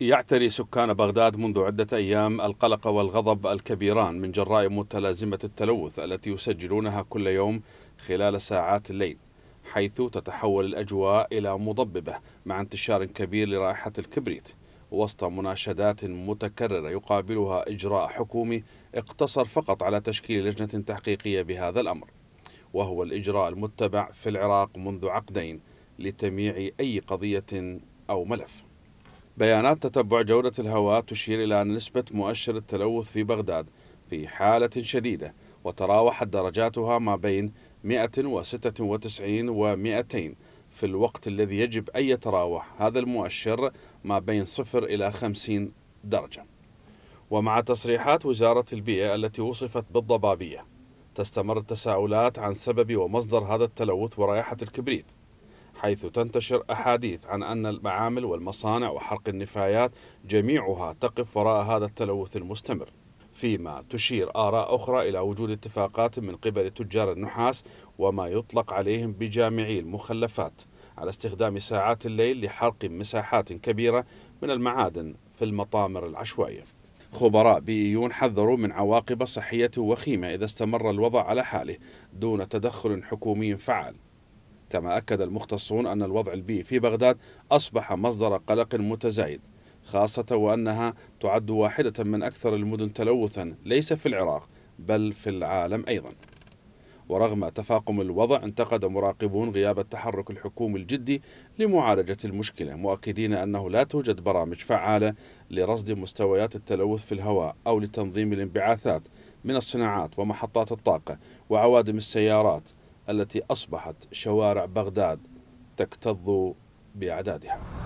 يعتري سكان بغداد منذ عدة أيام القلق والغضب الكبيران من جراء متلازمة التلوث التي يسجلونها كل يوم خلال ساعات الليل حيث تتحول الأجواء إلى مضببة مع انتشار كبير لرائحة الكبريت وسط مناشدات متكررة يقابلها إجراء حكومي اقتصر فقط على تشكيل لجنة تحقيقية بهذا الأمر وهو الإجراء المتبع في العراق منذ عقدين لتمييع أي قضية أو ملف بيانات تتبع جودة الهواء تشير إلى أن نسبة مؤشر التلوث في بغداد في حالة شديدة وتراوحت درجاتها ما بين 196 و 200 في الوقت الذي يجب أن يتراوح هذا المؤشر ما بين 0 إلى 50 درجة ومع تصريحات وزارة البيئة التي وصفت بالضبابية تستمر التساؤلات عن سبب ومصدر هذا التلوث ورائحة الكبريت حيث تنتشر أحاديث عن أن المعامل والمصانع وحرق النفايات جميعها تقف وراء هذا التلوث المستمر فيما تشير آراء أخرى إلى وجود اتفاقات من قبل تجار النحاس وما يطلق عليهم بجامعي المخلفات على استخدام ساعات الليل لحرق مساحات كبيرة من المعادن في المطامر العشوائية خبراء بيئيون حذروا من عواقب صحية وخيمة إذا استمر الوضع على حاله دون تدخل حكومي فعال كما أكد المختصون أن الوضع البيئي في بغداد أصبح مصدر قلق متزايد خاصة وأنها تعد واحدة من أكثر المدن تلوثا ليس في العراق بل في العالم أيضا ورغم تفاقم الوضع انتقد مراقبون غياب التحرك الحكومي الجدي لمعالجة المشكلة مؤكدين أنه لا توجد برامج فعالة لرصد مستويات التلوث في الهواء أو لتنظيم الانبعاثات من الصناعات ومحطات الطاقة وعوادم السيارات التي أصبحت شوارع بغداد تكتظ بأعدادها